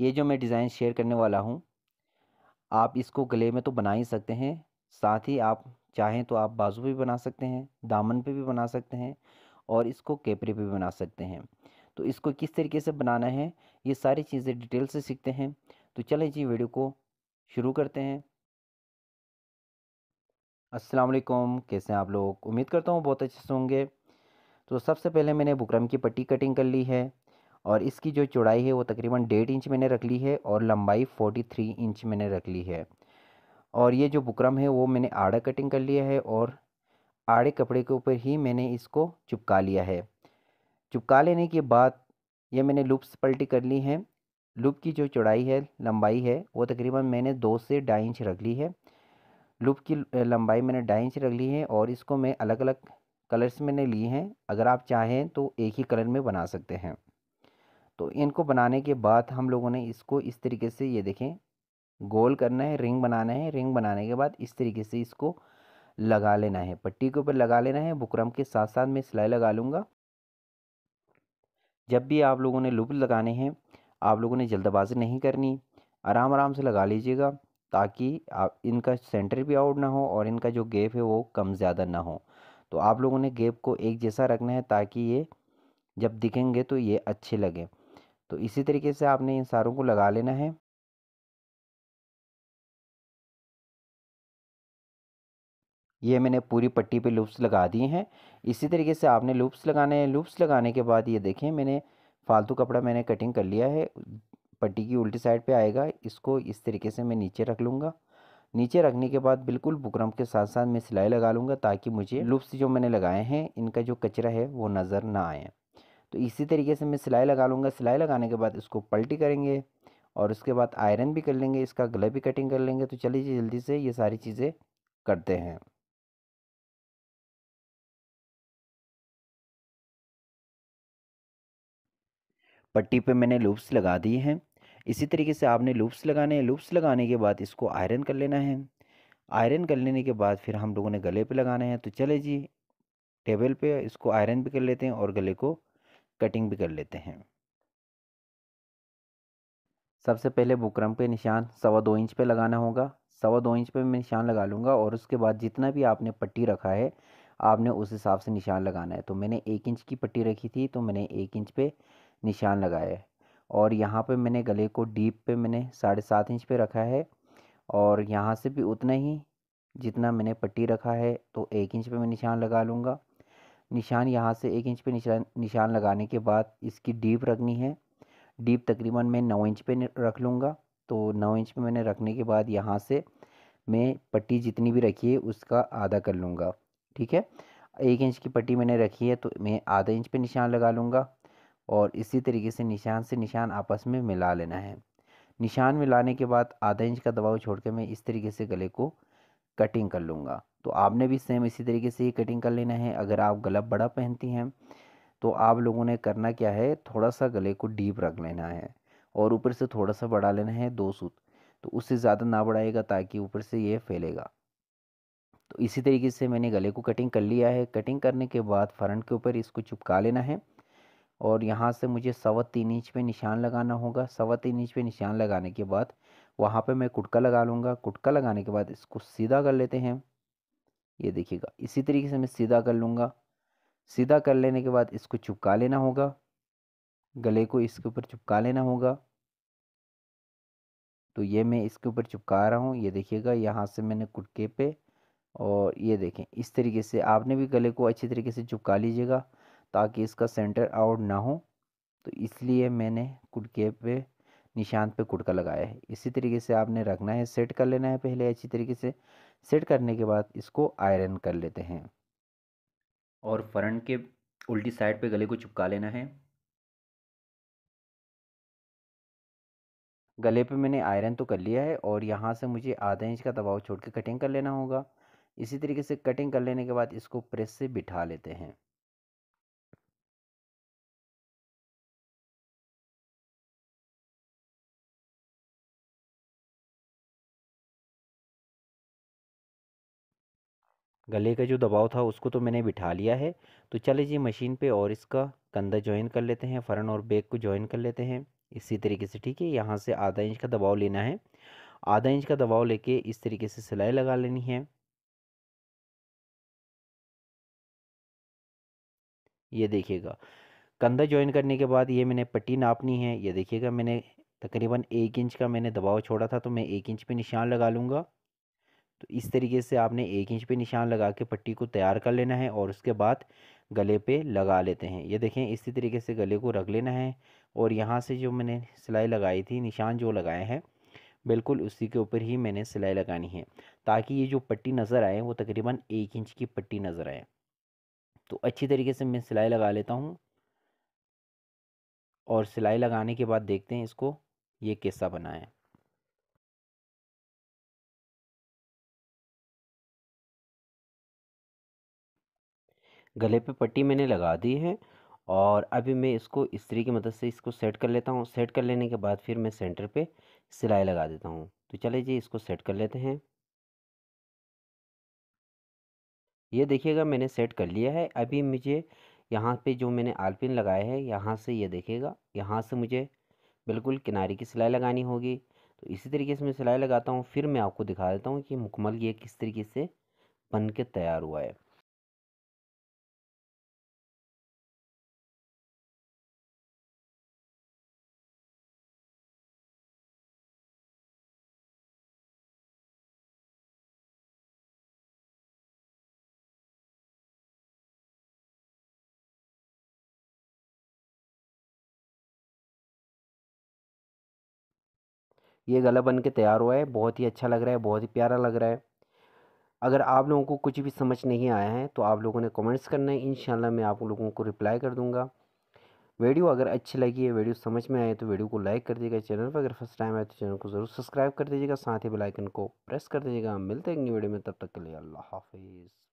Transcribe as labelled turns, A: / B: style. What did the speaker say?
A: ये जो मैं डिज़ाइन शेयर करने वाला हूँ आप इसको गले में तो बना ही सकते हैं साथ ही आप चाहें तो आप बाजू भी बना सकते हैं दामन पे भी बना सकते हैं और इसको केपरे पे भी बना सकते हैं तो इसको किस तरीके से बनाना है ये सारी चीज़ें डिटेल से सीखते हैं तो चलें जी वीडियो को शुरू करते हैं असलकुम कैसे हैं आप लोग उम्मीद करता हूँ बहुत अच्छे से होंगे तो सबसे पहले मैंने बुकरम की पट्टी कटिंग कर ली है और इसकी जो चौड़ाई है वो तकरीबन डेढ़ इंच मैंने रख ली है और लंबाई फोर्टी थ्री इंच मैंने रख ली है और ये जो बुकरम है वो मैंने आड़ा कटिंग कर लिया है और आड़े कपड़े के ऊपर ही मैंने इसको चिपका लिया है चिपका लेने के बाद ये मैंने लुप्स पलटी कर ली है लुप की जो चौड़ाई है लंबाई है वो तकरीबन मैंने दो से ढाई इंच रख ली है लुप की लंबाई मैंने ढाई इंच रख ली है और इसको मैं अलग अलग कलर्स मैंने लिए हैं अगर आप चाहें तो एक ही कलर में बना सकते हैं तो इनको बनाने के बाद हम लोगों ने इसको इस तरीके से ये देखें गोल करना है रिंग बनाना है रिंग बनाने के बाद इस तरीके से इसको लगा लेना है पट्टी के ऊपर लगा लेना है बुकरम के साथ साथ मैं सिलाई लगा लूँगा जब भी आप लोगों ने लुप लगाने हैं आप लोगों ने जल्दबाजी नहीं करनी आराम आराम से लगा लीजिएगा ताकि आप इनका सेंटर भी आउट ना हो और इनका जो गेप है वो कम ज़्यादा ना हो तो आप लोगों ने गेप को एक जैसा रखना है ताकि ये जब दिखेंगे तो ये अच्छे लगें तो इसी तरीके से आपने इन सारों को लगा लेना है ये मैंने पूरी पट्टी पे लूप्स लगा दिए हैं इसी तरीके से आपने लूप्स लगाने हैं लूप्स लगाने के बाद ये देखें मैंने फालतू कपड़ा मैंने कटिंग कर लिया है पट्टी की उल्टी साइड पे आएगा इसको इस तरीके से मैं नीचे रख लूँगा नीचे रखने के बाद बिल्कुल बुकरम के साथ साथ मैं सिलाई लगा लूँगा ताकि मुझे लूप्स जो मैंने लगाए हैं इनका जो कचरा है वो नज़र ना आए तो इसी तरीके से मैं सिलाई लगा लूँगा सिलाई लगाने के बाद इसको पल्टी करेंगे और उसके बाद आयरन भी कर लेंगे इसका गले भी कटिंग कर लेंगे तो चलिए जल्दी से ये सारी चीज़ें करते हैं पट्टी पे मैंने लूप्स लगा दिए हैं इसी तरीके से आपने लूप्स लगाने हैं लूप्स लगाने के बाद इसको आयरन कर लेना है आयरन कर लेने के बाद फिर हम लोगों ने गले पे लगाना है तो चले जी टेबल पे इसको आयरन भी कर लेते हैं और गले को कटिंग भी कर लेते हैं सबसे पहले बुकरम पे निशान सवा दो इंच पे लगाना होगा सवा दो इंच पे मैं निशान लगा लूँगा और उसके बाद जितना भी आपने पट्टी रखा है आपने उस हिसाब से निशान लगाना है तो मैंने एक इंच की पट्टी रखी थी तो मैंने एक इंच पे निशान लगाया है और यहाँ पे मैंने गले को डीप पे मैंने साढ़े सात इंच पे रखा है और यहाँ से भी उतना ही जितना मैंने पट्टी रखा है तो एक इंच पर मैं निशान लगा लूँगा निशान यहाँ से एक इंच पे निशान निशान लगाने के बाद इसकी डीप रखनी है डीप तकरीबन मैं नौ इंच पे रख लूँगा तो नौ इंच पे मैंने रखने के बाद यहाँ से मैं पट्टी जितनी भी रखी है उसका आधा कर लूँगा ठीक है एक इंच की पट्टी मैंने रखी है तो मैं आधा इंच पे निशान लगा लूँगा और इसी तरीके से निशान से निशान आपस में मिला लेना है निशान मिलाने के बाद आधा इंच का दबाव छोड़ मैं इस तरीके से गले को कटिंग कर लूँगा तो आपने भी सेम इसी तरीके से ही कटिंग कर लेना है अगर आप गला बड़ा पहनती हैं तो आप लोगों ने करना क्या है थोड़ा सा गले को डीप रख लेना है और ऊपर से थोड़ा सा बढ़ा लेना है दो सूत तो उससे ज़्यादा ना बढ़ाएगा ताकि ऊपर से ये फैलेगा तो इसी तरीके से मैंने गले को कटिंग कर लिया है कटिंग करने के बाद फ्रंट के ऊपर इसको चिपका लेना है और यहाँ से मुझे सवा तीन इंच पे निशान लगाना होगा सवा तीन इंच पे निशान लगाने के बाद वहाँ पे मैं कुटका लगा लूँगा कुटका लगाने के बाद इसको सीधा कर लेते हैं ये देखिएगा इसी तरीके से मैं सीधा कर लूँगा सीधा कर लेने के बाद इसको चुपका लेना होगा गले को इसके ऊपर चुपका लेना होगा तो ये मैं इसके ऊपर चिपका रहा हूँ ये देखिएगा यहाँ से मैंने कुटके पे और ये देखें इस तरीके से आपने भी गले को अच्छे तरीके से चिपका लीजिएगा ताकि इसका सेंटर आउट ना हो तो इसलिए मैंने कुटके पे निशान पे कुटका लगाया है इसी तरीके से आपने रखना है सेट कर लेना है पहले अच्छी तरीके से सेट करने के बाद इसको आयरन कर लेते हैं और फरन के उल्टी साइड पे गले को चिपका लेना है गले पे मैंने आयरन तो कर लिया है और यहाँ से मुझे आधा इंच का दबाव छोड़ के कटिंग कर लेना होगा इसी तरीके से कटिंग कर लेने के बाद इसको प्रेस से बिठा लेते हैं गले का जो दबाव था उसको तो मैंने बिठा लिया है तो चले जी मशीन पे और इसका कंधा ज्वाइन कर लेते हैं फ़रन और बैक को ज्वाइन कर लेते हैं इसी तरीके से ठीक है यहाँ से आधा इंच का दबाव लेना है आधा इंच का दबाव लेके इस तरीके से सिलाई लगा लेनी है ये देखिएगा कंधा ज्वाइन करने के बाद ये मैंने पट्टी नापनी है ये देखिएगा मैंने तकरीबन एक इंच का मैंने दबाव छोड़ा था तो मैं एक इंच पे निशान लगा लूँगा तो इस तरीके से आपने एक इंच पे निशान लगा के पट्टी को तैयार कर लेना है और उसके बाद गले पे लगा लेते हैं ये देखें इसी तरीके से गले को रख लेना है और यहाँ से जो मैंने सिलाई लगाई थी निशान जो लगाए हैं बिल्कुल उसी के ऊपर ही मैंने सिलाई लगानी है ताकि ये जो पट्टी नज़र आए वो तकरीबन एक इंच की पट्टी नज़र आए तो अच्छी तरीके से मैं सिलाई लगा लेता हूँ और सिलाई लगाने के बाद देखते हैं इसको ये कैसा बनाएँ है गले पे पट्टी मैंने लगा दी है और अभी मैं इसको इस्त्री की मदद से इसको सेट कर लेता हूँ सेट कर लेने के बाद फिर मैं सेंटर पे सिलाई लगा देता हूँ तो चले जी इसको सेट कर लेते हैं ये देखिएगा मैंने सेट कर लिया है अभी मुझे यहाँ पे जो मैंने आलपिन लगाया है यहाँ से ये यह देखिएगा यहाँ से मुझे बिल्कुल किनारे की सिलाई लगानी होगी तो इसी तरीके से मैं सिलाई लगाता हूँ फिर मैं आपको दिखा देता हूँ कि मुकमल ये किस तरीके से बन के तैयार हुआ है ये गला बन के तैयार हुआ है बहुत ही अच्छा लग रहा है बहुत ही प्यारा लग रहा है अगर आप लोगों को कुछ भी समझ नहीं आया है तो आप लोगों ने कमेंट्स करना है इंशाल्लाह मैं आप लोगों को रिप्लाई कर दूँगा वीडियो अगर अच्छी लगी है वीडियो समझ में आए तो वीडियो को लाइक कर दीजिएगा चैनल पर अगर फर्स्ट टाइम आए तो चैनल को ज़रूर सब्सक्राइब कर दीजिएगा साथ ही बेल आइकन को प्रेस कर दीजिएगा मिलते हैं वीडियो में तब तक के लिए अल्लाह हाफिज़